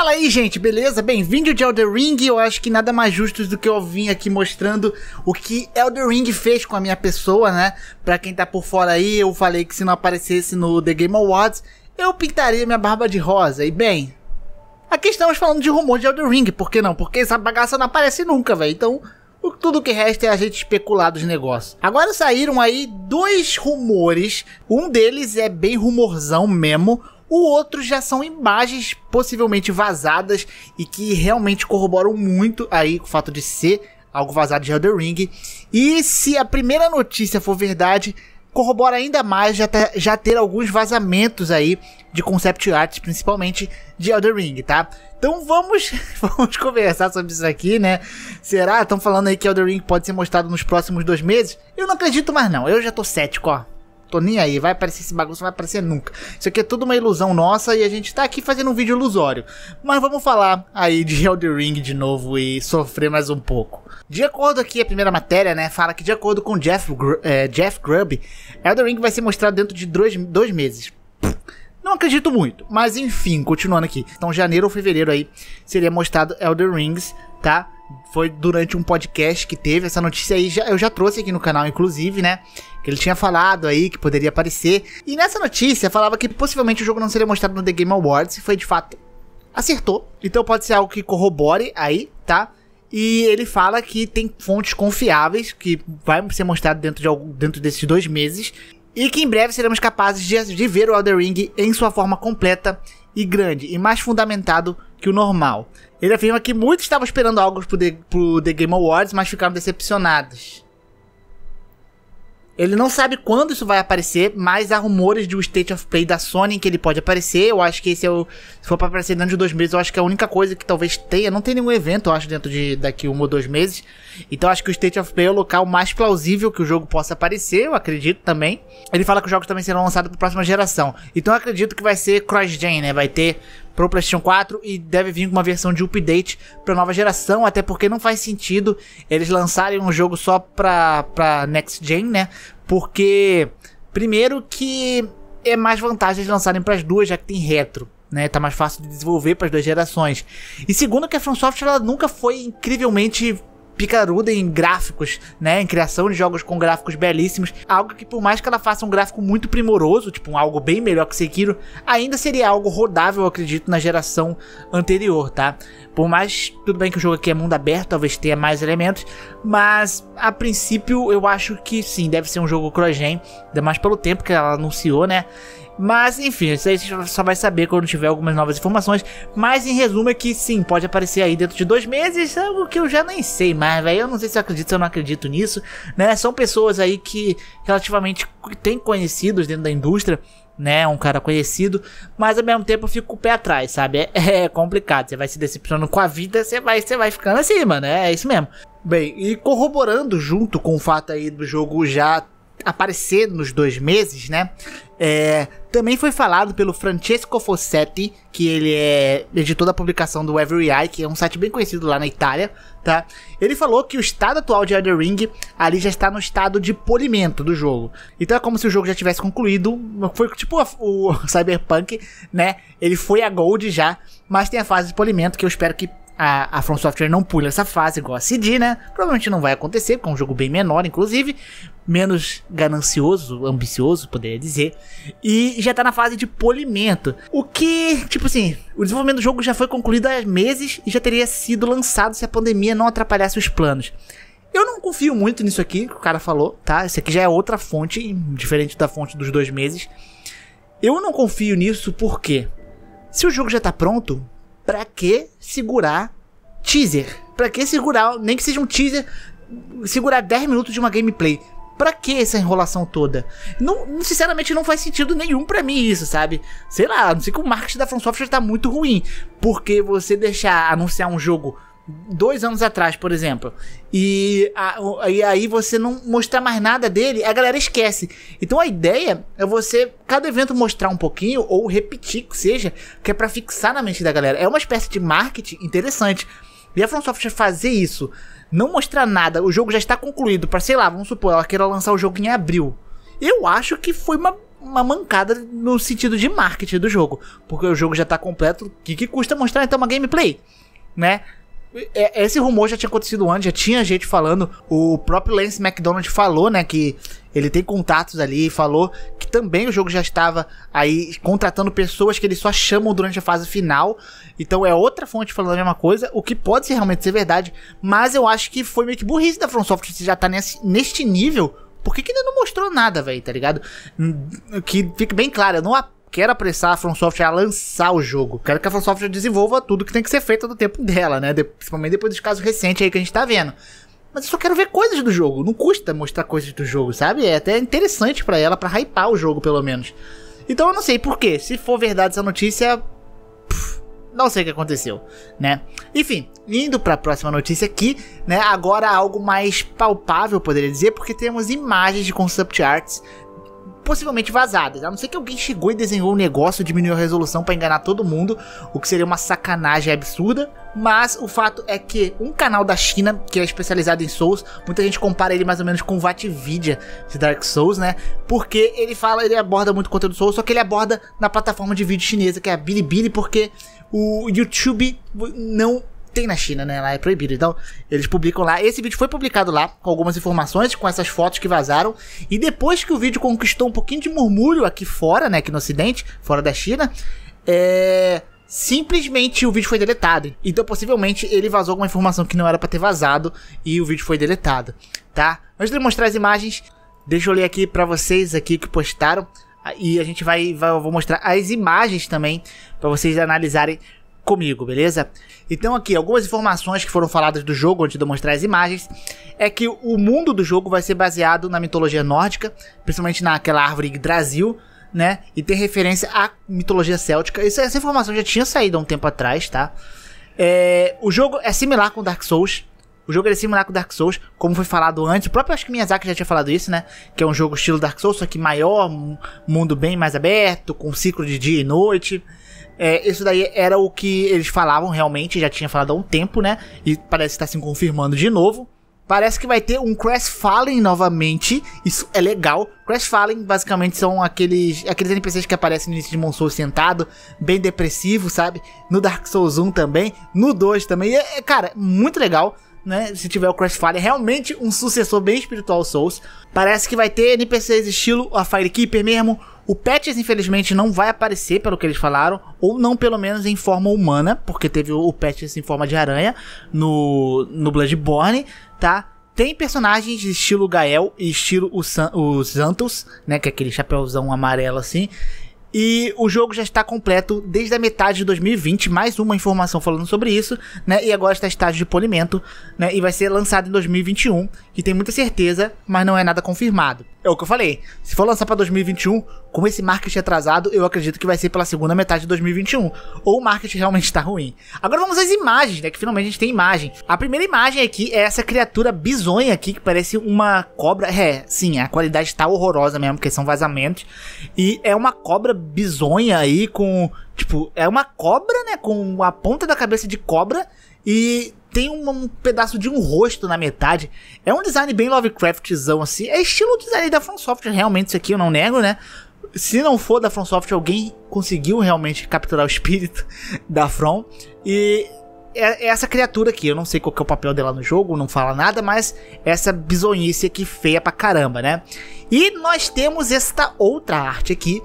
Fala aí, gente, beleza? Bem-vindo de Elder Ring. Eu acho que nada mais justo do que eu vim aqui mostrando o que Elder Ring fez com a minha pessoa, né? Pra quem tá por fora aí, eu falei que se não aparecesse no The Game Awards, eu pintaria minha barba de rosa. E bem, aqui estamos falando de rumor de Elder Ring, por que não? Porque essa bagaça não aparece nunca, velho. Então, o, tudo que resta é a gente especular dos negócios. Agora saíram aí dois rumores. Um deles é bem rumorzão mesmo. O outro já são imagens possivelmente vazadas e que realmente corroboram muito aí com o fato de ser algo vazado de Elden Ring. E se a primeira notícia for verdade, corrobora ainda mais já ter, tá, já ter alguns vazamentos aí de concept arts, principalmente de Elden Ring, tá? Então vamos, vamos conversar sobre isso aqui, né? Será? Estão falando aí que Elden Ring pode ser mostrado nos próximos dois meses? Eu não acredito mais não, eu já tô cético, ó. Tô nem aí, vai aparecer esse bagulho, não vai aparecer nunca. Isso aqui é tudo uma ilusão nossa e a gente tá aqui fazendo um vídeo ilusório. Mas vamos falar aí de Elden Ring de novo e sofrer mais um pouco. De acordo aqui, a primeira matéria, né, fala que de acordo com Jeff, Gr é, Jeff Grubb, Elden Ring vai ser mostrado dentro de dois, dois meses. Não acredito muito, mas enfim, continuando aqui. Então, janeiro ou fevereiro aí seria mostrado Elden Rings, tá? foi durante um podcast que teve essa notícia aí, já, eu já trouxe aqui no canal, inclusive, né? Que ele tinha falado aí que poderia aparecer. E nessa notícia falava que possivelmente o jogo não seria mostrado no The Game Awards, e foi de fato acertou. Então pode ser algo que corrobore aí, tá? E ele fala que tem fontes confiáveis que vai ser mostrado dentro, de algum, dentro desses dois meses. E que em breve seremos capazes de, de ver o Elder Ring em sua forma completa e grande, e mais fundamentado que o normal. Ele afirma que muitos estavam esperando algo pro The, pro The Game Awards, mas ficaram decepcionados. Ele não sabe quando isso vai aparecer, mas há rumores de um State of Play da Sony em que ele pode aparecer. Eu acho que esse é o. Se for pra aparecer dentro de dois meses, eu acho que é a única coisa que talvez tenha. Não tem nenhum evento, eu acho, dentro de daqui um ou dois meses. Então acho que o State of Play é o local mais plausível que o jogo possa aparecer, eu acredito também. Ele fala que os jogos também serão lançados pra próxima geração. Então eu acredito que vai ser cross-gen, né? Vai ter para o PlayStation 4 e deve vir com uma versão de update para nova geração, até porque não faz sentido eles lançarem um jogo só para para next gen, né? Porque primeiro que é mais vantagem eles lançarem para as duas, já que tem retro. Né, tá mais fácil de desenvolver para as duas gerações. E segundo que a FromSoft ela nunca foi incrivelmente picaruda em gráficos, né? Em criação de jogos com gráficos belíssimos. Algo que, por mais que ela faça um gráfico muito primoroso, tipo um algo bem melhor que Sekiro, ainda seria algo rodável, acredito, na geração anterior, tá? Por mais, tudo bem que o jogo aqui é mundo aberto, talvez tenha mais elementos, mas a princípio eu acho que sim, deve ser um jogo cross-gen, ainda mais pelo tempo que ela anunciou, né? Mas, enfim, isso aí a gente só vai saber quando tiver algumas novas informações. Mas, em resumo, é que sim, pode aparecer aí dentro de dois meses, algo que eu já nem sei mais, velho. Eu não sei se eu acredito, se eu não acredito nisso, né? São pessoas aí que relativamente têm conhecidos dentro da indústria né? Um cara conhecido, mas ao mesmo tempo fica o pé atrás, sabe? É, é, complicado. Você vai se decepcionando com a vida, você vai, você vai ficando assim, mano. É, é isso mesmo. Bem, e corroborando junto com o fato aí do jogo já aparecer nos dois meses, né? É, também foi falado pelo Francesco Fossetti, que ele é editor da publicação do Every Eye, que é um site bem conhecido lá na Itália, tá? Ele falou que o estado atual de Elden Ring ali já está no estado de polimento do jogo. Então é como se o jogo já tivesse concluído, foi tipo a, o Cyberpunk, né? Ele foi a Gold já, mas tem a fase de polimento que eu espero que a, a From Software não pula essa fase igual a CD, né? Provavelmente não vai acontecer, porque é um jogo bem menor, inclusive, menos ganancioso, ambicioso, poderia dizer, e já tá na fase de polimento. O que, tipo assim, o desenvolvimento do jogo já foi concluído há meses e já teria sido lançado se a pandemia não atrapalhasse os planos. Eu não confio muito nisso aqui que o cara falou, tá? Isso aqui já é outra fonte, diferente da fonte dos dois meses. Eu não confio nisso porque se o jogo já tá pronto, pra que segurar teaser? Pra que segurar, nem que seja um teaser, segurar 10 minutos de uma gameplay? Pra que essa enrolação toda? Não, sinceramente, não faz sentido nenhum para mim isso, sabe? Sei lá, não sei que o marketing da From Software tá muito ruim. Porque você deixar anunciar um jogo dois anos atrás, por exemplo, e, a, e aí você não mostrar mais nada dele, a galera esquece. Então a ideia é você, cada evento, mostrar um pouquinho, ou repetir, que seja, que é pra fixar na mente da galera. É uma espécie de marketing interessante. E a From Software fazer isso, não mostrar nada, o jogo já está concluído, para sei lá, vamos supor, ela queira lançar o jogo em abril. Eu acho que foi uma uma mancada no sentido de marketing do jogo. Porque o jogo já está completo. O que, que, custa mostrar então uma gameplay? Né? É, esse rumor já tinha acontecido antes, já tinha gente falando. O próprio Lance McDonald falou, né, que ele tem contatos ali, falou que também o jogo já estava aí contratando pessoas que eles só chamam durante a fase final. Então é outra fonte falando a mesma coisa, o que pode ser, realmente ser verdade. Mas eu acho que foi meio que burrice da From se já tá nesse, neste nível. Por que, que ainda não mostrou nada, velho, tá ligado? Que fique bem claro, eu não apoio quero apressar a From Software a lançar o jogo. Quero que a From Software desenvolva tudo que tem que ser feito no tempo dela, né? De, principalmente depois dos casos recentes aí que a gente tá vendo. Mas eu só quero ver coisas do jogo. Não custa mostrar coisas do jogo, sabe? É até interessante para ela, para hypar o jogo, pelo menos. Então eu não sei por quê. Se for verdade essa notícia. não sei o que aconteceu, né? Enfim, indo para a próxima notícia aqui, né? Agora algo mais palpável, poderia dizer, porque temos imagens de concept arts possivelmente vazadas. A não ser que alguém chegou e desenhou um negócio, diminuiu a resolução para enganar todo mundo, o que seria uma sacanagem absurda. Mas o fato é que um canal da China, que é especializado em Souls, muita gente compara ele mais ou menos com o Vatvidia de Dark Souls, né? Porque ele fala, ele aborda muito conteúdo Souls, só que ele aborda na plataforma de vídeo chinesa, que é a Bilibili, porque o YouTube não tem na China, né? Lá é proibido. Então, eles publicam lá. Esse vídeo foi publicado lá, com algumas informações, com essas fotos que vazaram. E depois que o vídeo conquistou um pouquinho de murmúrio aqui fora, né? Aqui no Ocidente, fora da China, é. Simplesmente o vídeo foi deletado. Então, possivelmente, ele vazou alguma informação que não era para ter vazado e o vídeo foi deletado, tá? Antes de mostrar as imagens, deixa eu ler aqui para vocês aqui que postaram ah, e a gente vai, vai vou mostrar as imagens também para vocês analisarem comigo, beleza? Então aqui, algumas informações que foram faladas do jogo antes de mostrar as imagens, é que o mundo do jogo vai ser baseado na mitologia nórdica, principalmente naquela árvore Yggdrasil, né? E tem referência à mitologia céltica. Isso, essa informação já tinha saído há um tempo atrás, tá? É, o jogo é similar com Dark Souls. O jogo é similar com Dark Souls, como foi falado antes. O próprio acho que Miyazaki já tinha falado isso, né? Que é um jogo estilo Dark Souls, só que maior, mundo bem mais aberto, com ciclo de dia e noite. É, isso daí era o que eles falavam realmente, já tinha falado há um tempo, né? E parece estar tá se confirmando de novo. Parece que vai ter um Crash Fallen novamente. Isso é legal. Crash Fallen basicamente são aqueles aqueles NPCs que aparecem no início de Demon sentado, bem depressivo, sabe? No Dark Souls 1 também, no 2 também. É, é, cara, muito legal né? Se tiver o Crossfire, é realmente um sucessor bem espiritual Souls. Parece que vai ter NPCs estilo a Firekeeper mesmo. O Patches, infelizmente, não vai aparecer, pelo que eles falaram, ou não pelo menos em forma humana, porque teve o Patches em forma de aranha no, no Bloodborne, tá? Tem personagens de estilo Gael e estilo o, Santos, né? Que é aquele chapéuzão amarelo assim. E o jogo já está completo desde a metade de 2020, mais uma informação falando sobre isso, né? E agora está em estágio de polimento, né? E vai ser lançado em 2021, que tem muita certeza, mas não é nada confirmado. É o que eu falei. Se for lançar pra 2021, com esse marketing atrasado, eu acredito que vai ser pela segunda metade de 2021. Ou o marketing realmente tá ruim. Agora vamos às imagens, né? Que finalmente a gente tem imagem. A primeira imagem aqui é essa criatura bizonha aqui, que parece uma cobra. É, sim, a qualidade tá horrorosa mesmo, porque são vazamentos. E é uma cobra bizonha aí com. Tipo, é uma cobra, né? Com a ponta da cabeça de cobra. E tem um, um, pedaço de um rosto na metade. É um design bem Lovecraftzão, assim. É estilo design da From realmente, isso aqui eu não nego, né? Se não for da From alguém conseguiu realmente capturar o espírito da From. E é, é essa criatura aqui, eu não sei qual é o papel dela no jogo, não fala nada, mas essa bizonhice aqui feia pra caramba, né? E nós temos esta outra arte aqui,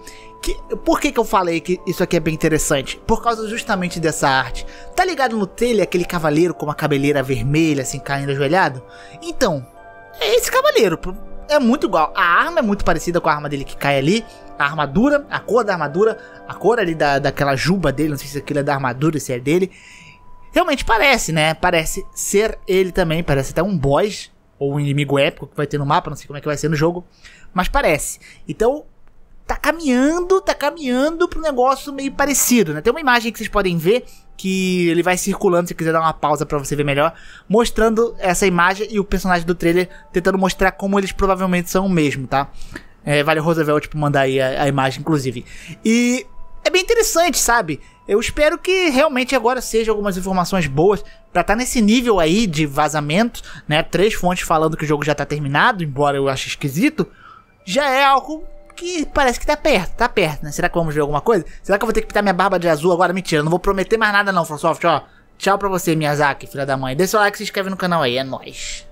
que, por que, que eu falei que isso aqui é bem interessante? Por causa justamente dessa arte. Tá ligado no telha aquele cavaleiro com uma cabeleira vermelha, assim, caindo ajoelhado? Então, é esse cavaleiro. É muito igual. A arma é muito parecida com a arma dele que cai ali. A armadura, a cor da armadura, a cor ali da, daquela juba dele, não sei se aquilo é da armadura, se é dele. Realmente parece, né? Parece ser ele também, parece até um boss ou um inimigo épico que vai ter no mapa, não sei como é que vai ser no jogo, mas parece. Então, tá caminhando, tá caminhando pro negócio meio parecido, né? Tem uma imagem que vocês podem ver que ele vai circulando, se quiser dar uma pausa para você ver melhor, mostrando essa imagem e o personagem do trailer tentando mostrar como eles provavelmente são o mesmo, tá? É, vale Roosevelt tipo, mandar aí a, a imagem, inclusive. E é bem interessante, sabe? Eu espero que realmente agora seja algumas informações boas para estar tá nesse nível aí de vazamento, né? Três fontes falando que o jogo já tá terminado, embora eu ache esquisito, já é algo que parece que tá perto, tá perto, né? Será que vamos ver alguma coisa? Será que eu vou ter que pintar minha barba de azul agora? Mentira, não vou prometer mais nada não, FromSoft, ó. Tchau pra você, Miyazaki, filha da mãe. Deixa o like, se inscreve no canal aí, é nóis.